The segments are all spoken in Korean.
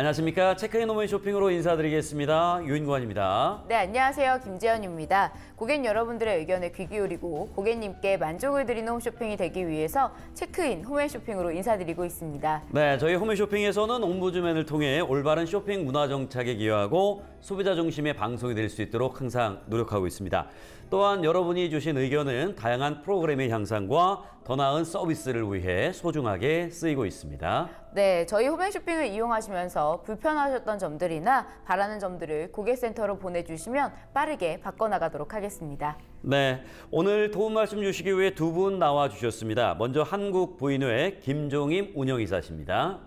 안녕하십니까. 체크인 오멘 쇼핑으로 인사드리겠습니다. 유인관입니다. 네, 안녕하세요. 김재현입니다. 고객 여러분들의 의견에 귀 기울이고 고객님께 만족을 드리는 홈쇼핑이 되기 위해서 체크인 홈앤 쇼핑으로 인사드리고 있습니다. 네, 저희 홈앤 쇼핑에서는 옴부즈맨을 통해 올바른 쇼핑 문화 정착에 기여하고 소비자 중심의 방송이 될 수 있도록 항상 노력하고 있습니다. 또한 여러분이 주신 의견은 다양한 프로그램의 향상과 더 나은 서비스를 위해 소중하게 쓰이고 있습니다. 네, 저희 홈쇼핑을 이용하시면서 불편하셨던 점들이나 바라는 점들을 고객센터로 보내주시면 빠르게 바꿔나가도록 하겠습니다. 네, 오늘 도움 말씀 주시기 위해 두 분 나와주셨습니다. 먼저 한국부인회 김종임 운영이사십니다.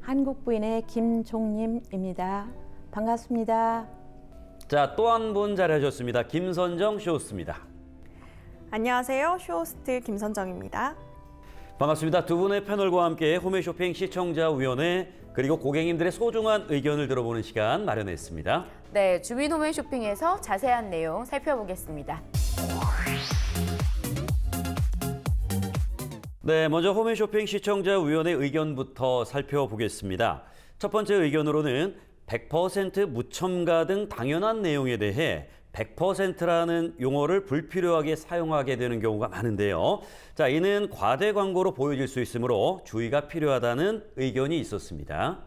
한국부인의 김종림입니다. 반갑습니다. 자, 또 한 분자리하셨습니다 김선정 쇼호스트입니다. 안녕하세요. 쇼호스트 김선정입니다. 반갑습니다. 두 분의 패널과 함께 홈 쇼핑 시청자위원회 그리고 고객님들의 소중한 의견을 들어보는 시간 마련했습니다. 네, 주민 홈 쇼핑에서 자세한 내용 살펴보겠습니다. 네, 먼저 홈쇼핑 시청자위원회 의견부터 살펴보겠습니다. 첫 번째 의견으로는 100% 무첨가 등 당연한 내용에 대해 100%라는 용어를 불필요하게 사용하게 되는 경우가 많은데요. 자, 이는 과대 광고로 보여질 수 있으므로 주의가 필요하다는 의견이 있었습니다.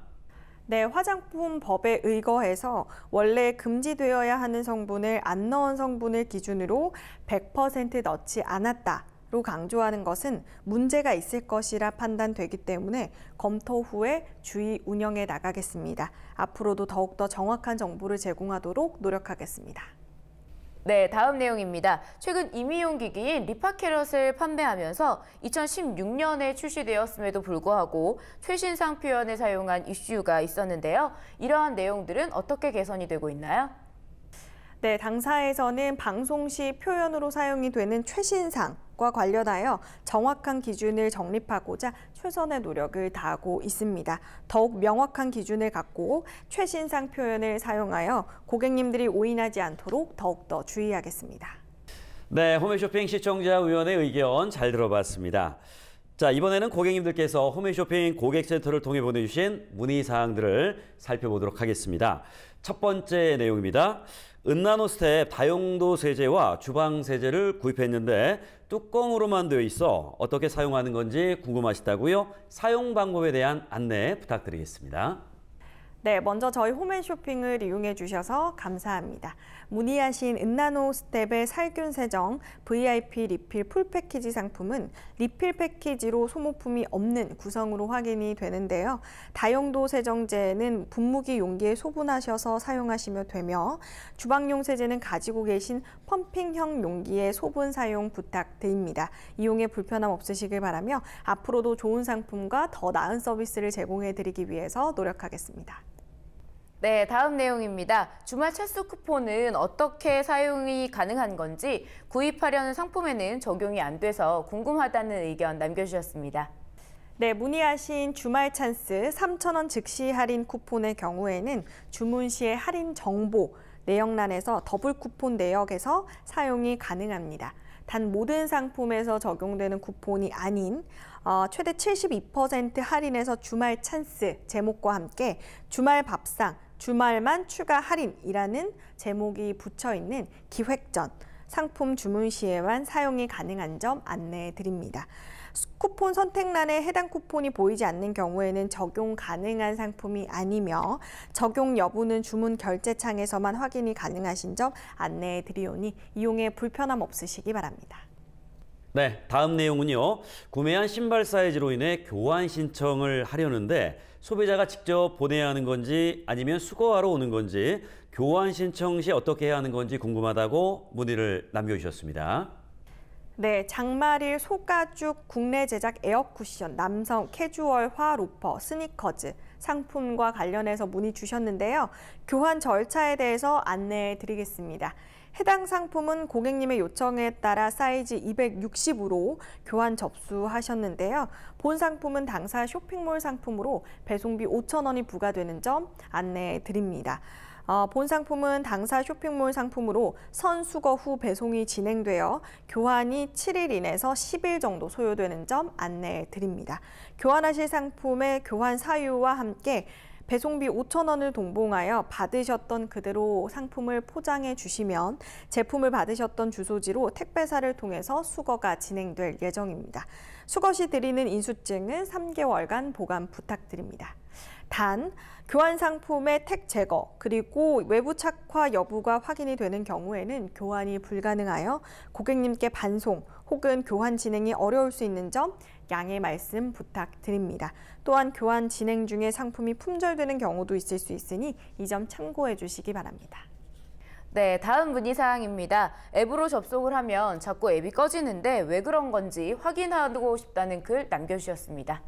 네, 화장품 법에 의거해서 원래 금지되어야 하는 성분을 안 넣은 성분을 기준으로 100% 넣지 않았다. 로 강조하는 것은 문제가 있을 것이라 판단되기 때문에 검토 후에 주의 운영해 나가겠습니다. 앞으로도 더욱더 정확한 정보를 제공하도록 노력하겠습니다. 네, 다음 내용입니다. 최근 임의용 기기인 리파캐럿을 판매하면서 2016년에 출시되었음에도 불구하고 최신상 표현을 사용한 이슈가 있었는데요. 이러한 내용들은 어떻게 개선이 되고 있나요? 네, 당사에서는 방송 시 표현으로 사용이 되는 최신상, 과 관련하여 정확한 기준을 정립하고자 최선의 노력을 다하고 있습니다. 더욱 명확한 기준을 갖고 최신상 표현을 사용하여 고객님들이 오인하지 않도록 더욱더 주의하겠습니다. 네, 홈쇼핑 시청자위원의 의견 잘 들어봤습니다. 자, 이번에는 고객님들께서 홈쇼핑 고객센터를 통해 보내주신 문의사항들을 살펴보도록 하겠습니다. 첫 번째 내용입니다. 은나노스텝 다용도 세제와 주방 세제를 구입했는데 뚜껑으로만 되어 있어 어떻게 사용하는 건지 궁금하시다고요? 사용 방법에 대한 안내 부탁드리겠습니다. 네, 먼저 저희 홈앤쇼핑을 이용해 주셔서 감사합니다. 문의하신 은나노 스텝의 살균 세정 VIP 리필 풀 패키지 상품은 리필 패키지로 소모품이 없는 구성으로 확인이 되는데요. 다용도 세정제는 분무기 용기에 소분하셔서 사용하시면 되며 주방용 세제는 가지고 계신 펌핑형 용기에 소분 사용 부탁드립니다. 이용에 불편함 없으시길 바라며 앞으로도 좋은 상품과 더 나은 서비스를 제공해 드리기 위해서 노력하겠습니다. 네, 다음 내용입니다. 주말 철수 쿠폰은 어떻게 사용이 가능한 건지 구입하려는 상품에는 적용이 안 돼서 궁금하다는 의견 남겨주셨습니다. 네, 문의하신 주말 찬스 3,000원 즉시 할인 쿠폰의 경우에는 주문 시에 할인 정보 내역란에서 더블 쿠폰 내역에서 사용이 가능합니다. 단 모든 상품에서 적용되는 쿠폰이 아닌 어, 최대 72%할인해서 주말 찬스 제목과 함께 주말 밥상, 주말만 추가 할인이라는 제목이 붙여 있는 기획전 상품 주문 시에만 사용이 가능한 점 안내해 드립니다. 쿠폰 선택란에 해당 쿠폰이 보이지 않는 경우에는 적용 가능한 상품이 아니며 적용 여부는 주문 결제창에서만 확인이 가능하신 점 안내해 드리오니 이용에 불편함 없으시기 바랍니다. 네, 다음 내용은요. 구매한 신발 사이즈로 인해 교환 신청을 하려는데 소비자가 직접 보내야 하는 건지 아니면 수거하러 오는 건지 교환 신청 시 어떻게 해야 하는 건지 궁금하다고 문의를 남겨주셨습니다. 네, 장마릴 소가죽 국내 제작 에어쿠션, 남성 캐주얼화 로퍼, 스니커즈 상품과 관련해서 문의 주셨는데요. 교환 절차에 대해서 안내해 드리겠습니다. 해당 상품은 고객님의 요청에 따라 사이즈 260으로 교환 접수하셨는데요. 본 상품은 당사 쇼핑몰 상품으로 배송비 5,000원이 부과되는 점 안내해 드립니다. 어, 본 상품은 당사 쇼핑몰 상품으로 선수거 후 배송이 진행되어 교환이 7일이내에서 10일 정도 소요되는 점 안내해 드립니다. 교환하실 상품의 교환 사유와 함께 배송비 5,000원을 동봉하여 받으셨던 그대로 상품을 포장해 주시면 제품을 받으셨던 주소지로 택배사를 통해서 수거가 진행될 예정입니다. 수거시 드리는 인수증은 3개월간 보관 부탁드립니다. 단 교환 상품의 택 제거 그리고 외부 착화 여부가 확인이 되는 경우에는 교환이 불가능하여 고객님께 반송 혹은 교환 진행이 어려울 수 있는 점 양해 말씀 부탁드립니다. 또한 교환 진행 중에 상품이 품절되는 경우도 있을 수 있으니 이 점 참고해 주시기 바랍니다. 네, 다음 문의사항입니다. 앱으로 접속을 하면 자꾸 앱이 꺼지는데 왜 그런 건지 확인하고 싶다는 글 남겨주셨습니다.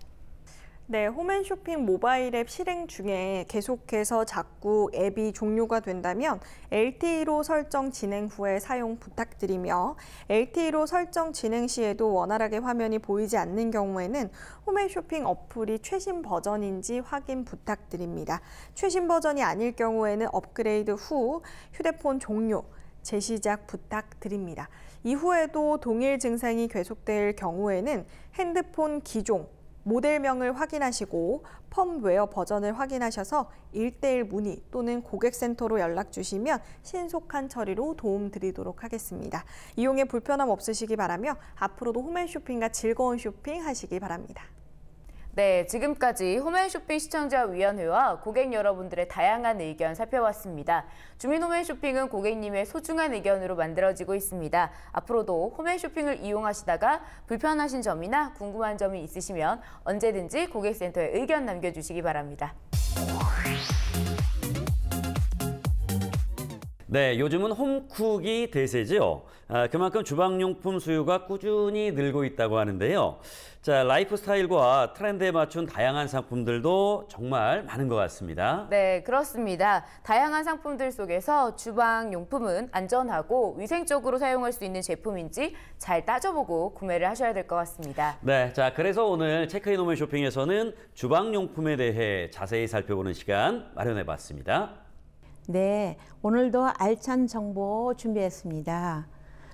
네, 홈앤쇼핑 모바일 앱 실행 중에 계속해서 자꾸 앱이 종료가 된다면 LTE로 설정 진행 후에 사용 부탁드리며 LTE로 설정 진행 시에도 원활하게 화면이 보이지 않는 경우에는 홈앤쇼핑 어플이 최신 버전인지 확인 부탁드립니다. 최신 버전이 아닐 경우에는 업그레이드 후 휴대폰 종료, 재시작 부탁드립니다. 이후에도 동일 증상이 계속될 경우에는 핸드폰 기종, 모델명을 확인하시고 펌웨어 버전을 확인하셔서 일대일 문의 또는 고객센터로 연락 주시면 신속한 처리로 도움드리도록 하겠습니다. 이용에 불편함 없으시기 바라며 앞으로도 홈앤쇼핑과 즐거운 쇼핑 하시기 바랍니다. 네, 지금까지 홈앤쇼핑 시청자위원회와 고객 여러분들의 다양한 의견 살펴봤습니다. 주민 홈앤쇼핑은 고객님의 소중한 의견으로 만들어지고 있습니다. 앞으로도 홈앤쇼핑을 이용하시다가 불편하신 점이나 궁금한 점이 있으시면 언제든지 고객센터에 의견 남겨주시기 바랍니다. 네, 요즘은 홈쿡이 대세지요. 아, 그만큼 주방용품 수요가 꾸준히 늘고 있다고 하는데요. 자, 라이프스타일과 트렌드에 맞춘 다양한 상품들도 정말 많은 것 같습니다. 네, 그렇습니다. 다양한 상품들 속에서 주방용품은 안전하고 위생적으로 사용할 수 있는 제품인지 잘 따져보고 구매를 하셔야 될 것 같습니다. 네, 자, 그래서 오늘 체크인 오메 쇼핑에서는 주방용품에 대해 자세히 살펴보는 시간 마련해봤습니다. 네, 오늘도 알찬 정보 준비했습니다.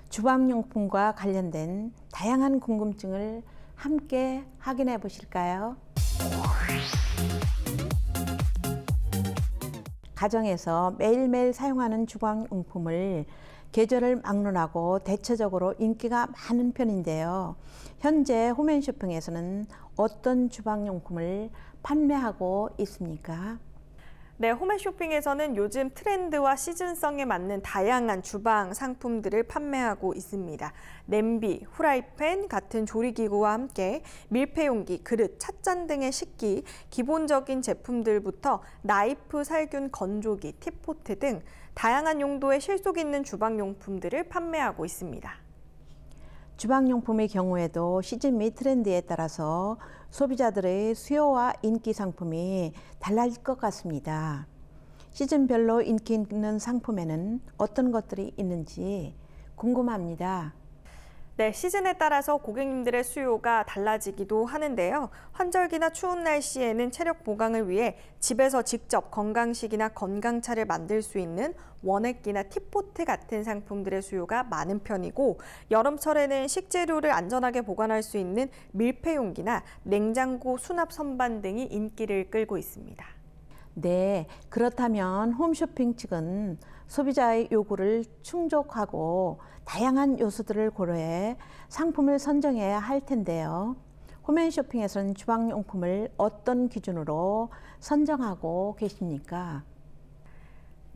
주방용품과 관련된 다양한 궁금증을 함께 확인해 보실까요? 가정에서 매일매일 사용하는 주방용품을 계절을 막론하고 대체적으로 인기가 많은 편인데요. 현재 호맨쇼핑에서는 어떤 주방용품을 판매하고 있습니까? 네, 홈앤 쇼핑에서는 요즘 트렌드와 시즌성에 맞는 다양한 주방 상품들을 판매하고 있습니다. 냄비, 후라이팬 같은 조리기구와 함께 밀폐용기, 그릇, 찻잔 등의 식기, 기본적인 제품들부터 나이프, 살균, 건조기, 티포트 등 다양한 용도의 실속 있는 주방용품들을 판매하고 있습니다. 주방용품의 경우에도 시즌 및 트렌드에 따라서 소비자들의 수요와 인기 상품이 달라질 것 같습니다. 시즌별로 인기 있는 상품에는 어떤 것들이 있는지 궁금합니다. 네, 시즌에 따라서 고객님들의 수요가 달라지기도 하는데요. 환절기나 추운 날씨에는 체력 보강을 위해 집에서 직접 건강식이나 건강차를 만들 수 있는 원액기나 티포트 같은 상품들의 수요가 많은 편이고 여름철에는 식재료를 안전하게 보관할 수 있는 밀폐용기나 냉장고 수납 선반 등이 인기를 끌고 있습니다. 네, 그렇다면 홈쇼핑 측은 소비자의 요구를 충족하고 다양한 요소들을 고려해 상품을 선정해야 할 텐데요. 홈앤쇼핑에서는 주방용품을 어떤 기준으로 선정하고 계십니까?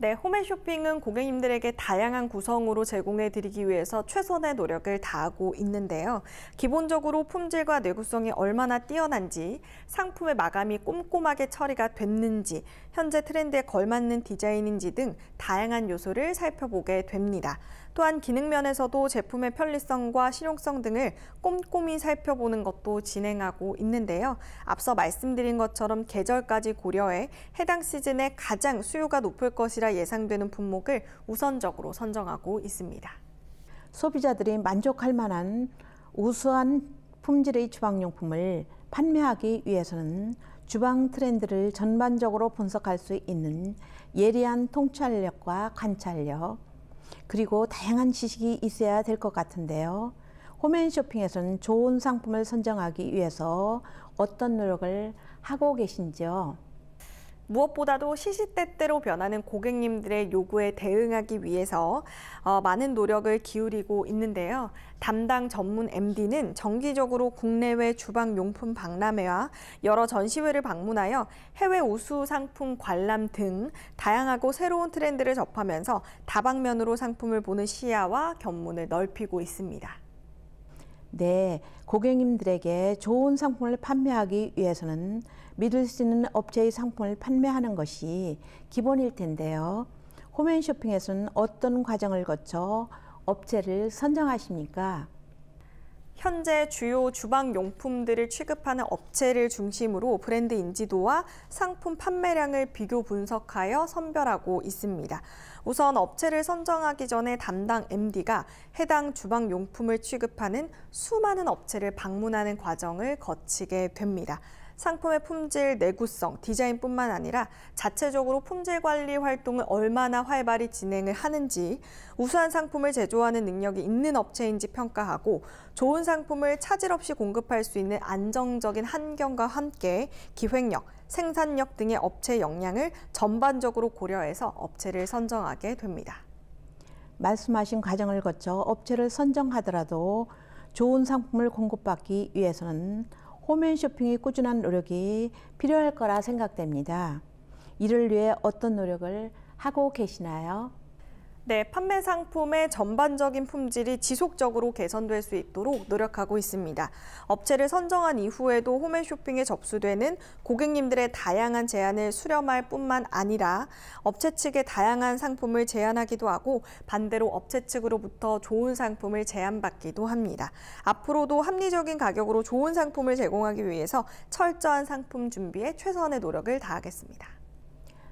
네, 홈앤쇼핑은 고객님들에게 다양한 구성으로 제공해 드리기 위해서 최선의 노력을 다하고 있는데요. 기본적으로 품질과 내구성이 얼마나 뛰어난지, 상품의 마감이 꼼꼼하게 처리가 됐는지, 현재 트렌드에 걸맞는 디자인인지 등 다양한 요소를 살펴보게 됩니다. 또한 기능 면에서도 제품의 편리성과 실용성 등을 꼼꼼히 살펴보는 것도 진행하고 있는데요. 앞서 말씀드린 것처럼 계절까지 고려해 해당 시즌에 가장 수요가 높을 것이라 증가가 예상되는 품목을 우선적으로 선정하고 있습니다. 소비자들이 만족할 만한 우수한 품질의 주방용품을 판매하기 위해서는 주방 트렌드를 전반적으로 분석할 수 있는 예리한 통찰력과 관찰력, 그리고 다양한 지식이 있어야 될 것 같은데요. 홈앤 쇼핑에서는 좋은 상품을 선정하기 위해서 어떤 노력을 하고 계신지요? 무엇보다도 시시때때로 변하는 고객님들의 요구에 대응하기 위해서 어, 많은 노력을 기울이고 있는데요. 담당 전문 MD는 정기적으로 국내외 주방용품 박람회와 여러 전시회를 방문하여 해외 우수 상품 관람 등 다양하고 새로운 트렌드를 접하면서 다방면으로 상품을 보는 시야와 견문을 넓히고 있습니다. 네, 고객님들에게 좋은 상품을 판매하기 위해서는 믿을 수 있는 업체의 상품을 판매하는 것이 기본일 텐데요. 홈앤 쇼핑에서는 어떤 과정을 거쳐 업체를 선정하십니까? 현재 주요 주방 용품들을 취급하는 업체를 중심으로 브랜드 인지도와 상품 판매량을 비교 분석하여 선별하고 있습니다. 우선 업체를 선정하기 전에 담당 MD가 해당 주방 용품을 취급하는 수많은 업체를 방문하는 과정을 거치게 됩니다. 상품의 품질, 내구성, 디자인뿐만 아니라 자체적으로 품질 관리 활동을 얼마나 활발히 진행을 하는지, 우수한 상품을 제조하는 능력이 있는 업체인지 평가하고 좋은 상품을 차질 없이 공급할 수 있는 안정적인 환경과 함께 기획력, 생산력 등의 업체 역량을 전반적으로 고려해서 업체를 선정하게 됩니다. 말씀하신 과정을 거쳐 업체를 선정하더라도 좋은 상품을 공급받기 위해서는 홈앤 쇼핑의 꾸준한 노력이 필요할 거라 생각됩니다. 이를 위해 어떤 노력을 하고 계시나요? 네, 판매 상품의 전반적인 품질이 지속적으로 개선될 수 있도록 노력하고 있습니다. 업체를 선정한 이후에도 홈앤쇼핑에 접수되는 고객님들의 다양한 제안을 수렴할 뿐만 아니라 업체 측의 다양한 상품을 제안하기도 하고 반대로 업체 측으로부터 좋은 상품을 제안받기도 합니다. 앞으로도 합리적인 가격으로 좋은 상품을 제공하기 위해서 철저한 상품 준비에 최선의 노력을 다하겠습니다.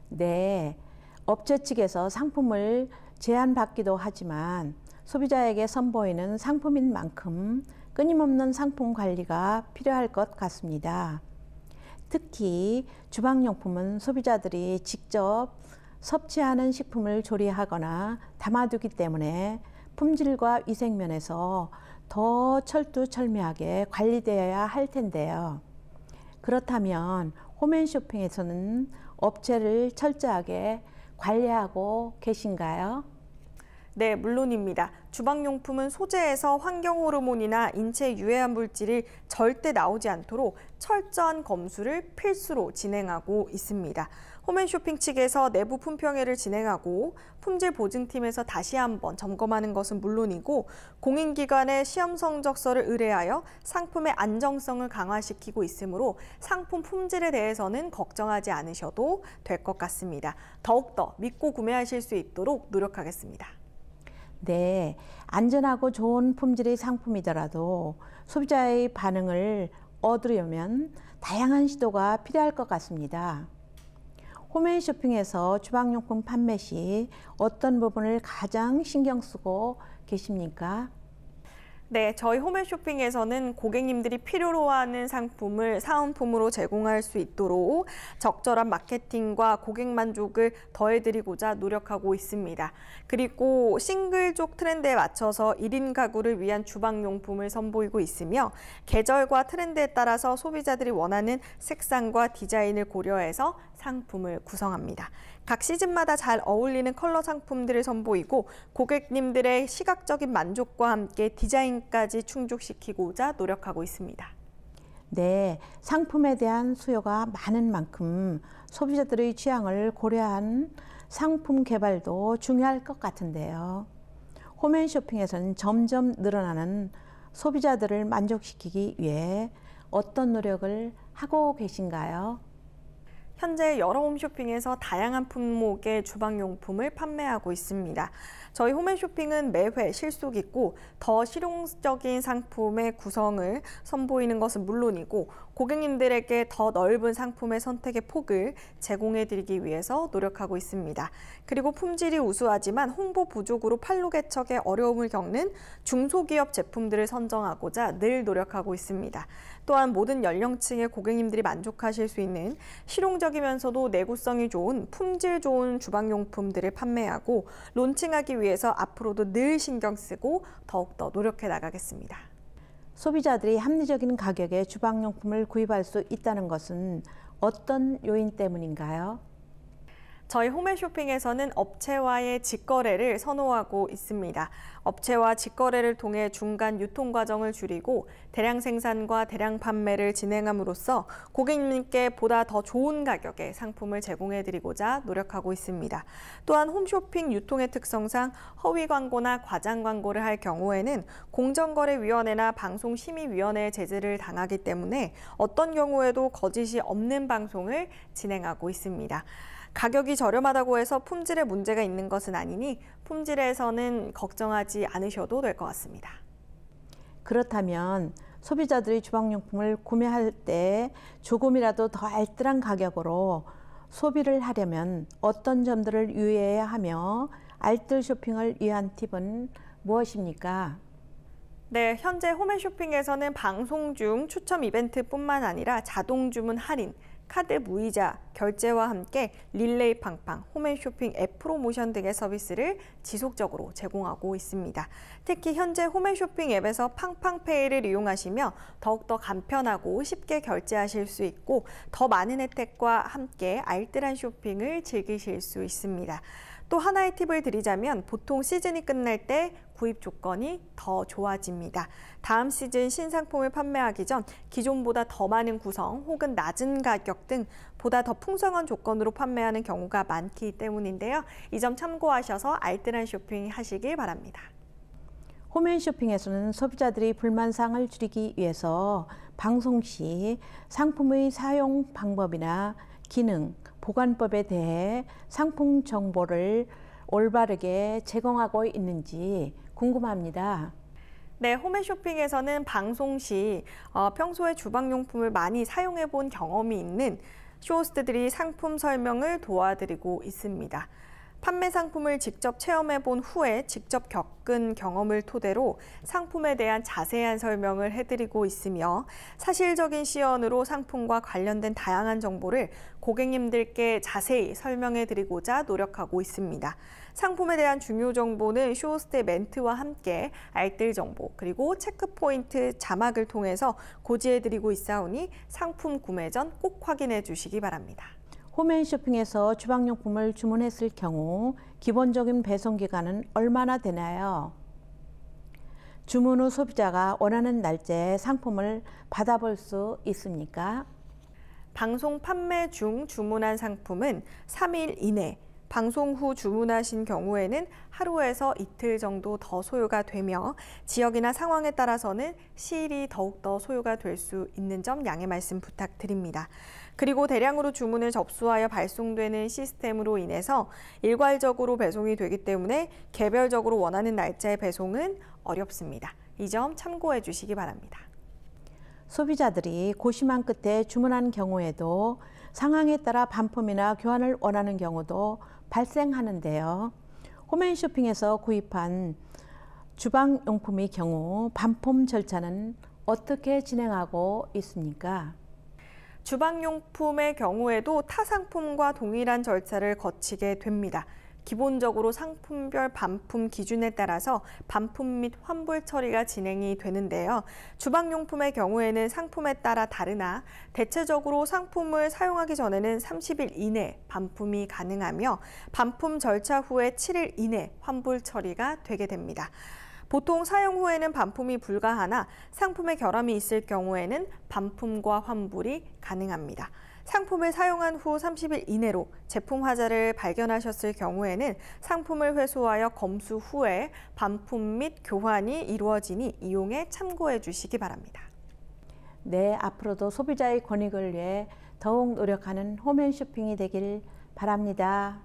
네, 업체 측에서 상품을 제한받기도 하지만 소비자에게 선보이는 상품인 만큼 끊임없는 상품 관리가 필요할 것 같습니다. 특히 주방용품은 소비자들이 직접 섭취하는 식품을 조리하거나 담아두기 때문에 품질과 위생면에서 더 철두철미하게 관리되어야 할 텐데요. 그렇다면 홈앤쇼핑에서는 업체를 철저하게 관리하고 계신가요? 네, 물론입니다. 주방용품은 소재에서 환경 호르몬이나 인체 유해한 물질이 절대 나오지 않도록 철저한 검수를 필수로 진행하고 있습니다. 홈앤쇼핑 측에서 내부 품평회를 진행하고 품질 보증팀에서 다시 한번 점검하는 것은 물론이고 공인기관의 시험 성적서를 의뢰하여 상품의 안정성을 강화시키고 있으므로 상품 품질에 대해서는 걱정하지 않으셔도 될 것 같습니다. 더욱더 믿고 구매하실 수 있도록 노력하겠습니다. 네, 안전하고 좋은 품질의 상품이더라도 소비자의 반응을 얻으려면 다양한 시도가 필요할 것 같습니다. 홈앤 쇼핑에서 주방용품 판매 시 어떤 부분을 가장 신경 쓰고 계십니까? 네, 저희 홈앤 쇼핑에서는 고객님들이 필요로 하는 상품을 사은품으로 제공할 수 있도록 적절한 마케팅과 고객 만족을 더해드리고자 노력하고 있습니다. 그리고 싱글족 트렌드에 맞춰서 1인 가구를 위한 주방용품을 선보이고 있으며 계절과 트렌드에 따라서 소비자들이 원하는 색상과 디자인을 고려해서 상품을 구성합니다. 각 시즌마다 잘 어울리는 컬러 상품들을 선보이고 고객님들의 시각적인 만족과 함께 디자인 기대까지 충족시키고자 노력하고 있습니다. 네, 상품에 대한 수요가 많은 만큼 소비자들의 취향을 고려한 상품 개발도 중요할 것 같은데요. 홈앤 쇼핑에서는 점점 늘어나는 소비자들을 만족시키기 위해 어떤 노력을 하고 계신가요? 현재 여러 홈쇼핑에서 다양한 품목의 주방용품을 판매하고 있습니다. 저희 홈앤쇼핑은 매회 실속 있고 더 실용적인 상품의 구성을 선보이는 것은 물론이고 고객님들에게 더 넓은 상품의 선택의 폭을 제공해드리기 위해서 노력하고 있습니다. 그리고 품질이 우수하지만 홍보 부족으로 판로 개척에 어려움을 겪는 중소기업 제품들을 선정하고자 늘 노력하고 있습니다. 또한 모든 연령층의 고객님들이 만족하실 수 있는 실용적이면서도 내구성이 좋은 품질 좋은 주방용품들을 판매하고 론칭하기 위해서 앞으로도 늘 신경 쓰고 더욱더 노력해 나가겠습니다. 소비자들이 합리적인 가격에 주방용품을 구입할 수 있다는 것은 어떤 요인 때문인가요? 저희 홈앤 쇼핑에서는 업체와의 직거래를 선호하고 있습니다. 업체와 직거래를 통해 중간 유통 과정을 줄이고 대량 생산과 대량 판매를 진행함으로써 고객님께 보다 더 좋은 가격에 상품을 제공해 드리고자 노력하고 있습니다. 또한 홈쇼핑 유통의 특성상 허위 광고나 과장 광고를 할 경우에는 공정거래위원회나 방송심의위원회의 제재를 당하기 때문에 어떤 경우에도 거짓이 없는 방송을 진행하고 있습니다. 가격이 저렴하다고 해서 품질에 문제가 있는 것은 아니니 품질에서는 걱정하지 않으셔도 될 것 같습니다. 그렇다면 소비자들이 주방용품을 구매할 때 조금이라도 더 알뜰한 가격으로 소비를 하려면 어떤 점들을 유의해야 하며 알뜰 쇼핑을 위한 팁은 무엇입니까? 네, 현재 홈앤쇼핑에서는 방송 중 추첨 이벤트뿐만 아니라 자동 주문 할인, 카드 무이자, 결제와 함께 릴레이 팡팡, 홈앤쇼핑 앱 프로모션 등의 서비스를 지속적으로 제공하고 있습니다. 특히 현재 홈앤쇼핑 앱에서 팡팡페이를 이용하시며 더욱더 간편하고 쉽게 결제하실 수 있고 더 많은 혜택과 함께 알뜰한 쇼핑을 즐기실 수 있습니다. 또 하나의 팁을 드리자면 보통 시즌이 끝날 때 구입 조건이 더 좋아집니다. 다음 시즌 신상품을 판매하기 전 기존보다 더 많은 구성 혹은 낮은 가격 등 보다 더 풍성한 조건으로 판매하는 경우가 많기 때문인데요. 이 점 참고하셔서 알뜰한 쇼핑 하시길 바랍니다. 홈앤 쇼핑에서는 소비자들이 불만사항을 줄이기 위해서 방송 시 상품의 사용 방법이나 기능, 보관법에 대해 상품 정보를 올바르게 제공하고 있는지 궁금합니다. 네, 홈앤 쇼핑에서는 방송 시 어, 평소에 주방용품을 많이 사용해 본 경험이 있는 쇼호스트들이 상품 설명을 도와드리고 있습니다. 판매 상품을 직접 체험해 본 후에 직접 겪은 경험을 토대로 상품에 대한 자세한 설명을 해드리고 있으며 사실적인 시연으로 상품과 관련된 다양한 정보를 고객님들께 자세히 설명해 드리고자 노력하고 있습니다. 상품에 대한 중요 정보는 쇼호스트 멘트와 함께 알뜰 정보 그리고 체크포인트 자막을 통해서 고지해 드리고 있사오니 상품 구매 전 꼭 확인해 주시기 바랍니다. 홈앤 쇼핑에서 주방용품을 주문했을 경우 기본적인 배송 기간은 얼마나 되나요? 주문 후 소비자가 원하는 날짜에 상품을 받아볼 수 있습니까? 방송 판매 중 주문한 상품은 3일 이내, 방송 후 주문하신 경우에는 하루에서 이틀 정도 더 소요가 되며 지역이나 상황에 따라서는 시일이 더욱더 소요가 될 수 있는 점 양해 말씀 부탁드립니다. 그리고 대량으로 주문을 접수하여 발송되는 시스템으로 인해서 일괄적으로 배송이 되기 때문에 개별적으로 원하는 날짜의 배송은 어렵습니다. 이 점 참고해 주시기 바랍니다. 소비자들이 고심한 끝에 주문한 경우에도 상황에 따라 반품이나 교환을 원하는 경우도 발생하는데요. 홈앤 쇼핑에서 구입한 주방용품의 경우 반품 절차는 어떻게 진행하고 있습니까? 주방용품의 경우에도 타 상품과 동일한 절차를 거치게 됩니다. 기본적으로 상품별 반품 기준에 따라서 반품 및 환불 처리가 진행이 되는데요. 주방용품의 경우에는 상품에 따라 다르나 대체적으로 상품을 사용하기 전에는 30일 이내 반품이 가능하며 반품 절차 후에 7일 이내 환불 처리가 되게 됩니다. 보통 사용 후에는 반품이 불가하나 상품에 결함이 있을 경우에는 반품과 환불이 가능합니다. 상품을 사용한 후 30일 이내로 제품 화자를 발견하셨을 경우에는 상품을 회수하여 검수 후에 반품 및 교환이 이루어지니 이용에 참고해 주시기 바랍니다. 네, 앞으로도 소비자의 권익을 위해 더욱 노력하는 홈앤 쇼핑이 되길 바랍니다.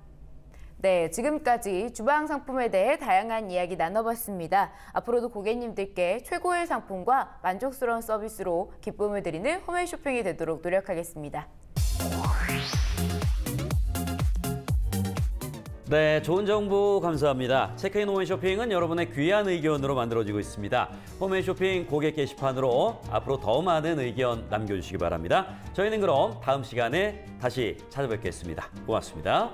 네, 지금까지 주방 상품에 대해 다양한 이야기 나눠봤습니다. 앞으로도 고객님들께 최고의 상품과 만족스러운 서비스로 기쁨을 드리는 홈앤쇼핑이 되도록 노력하겠습니다. 네, 좋은 정보 감사합니다. 체크인 홈앤 쇼핑은 여러분의 귀한 의견으로 만들어지고 있습니다. 홈앤 쇼핑 고객 게시판으로 앞으로 더 많은 의견 남겨주시기 바랍니다. 저희는 그럼 다음 시간에 다시 찾아뵙겠습니다. 고맙습니다.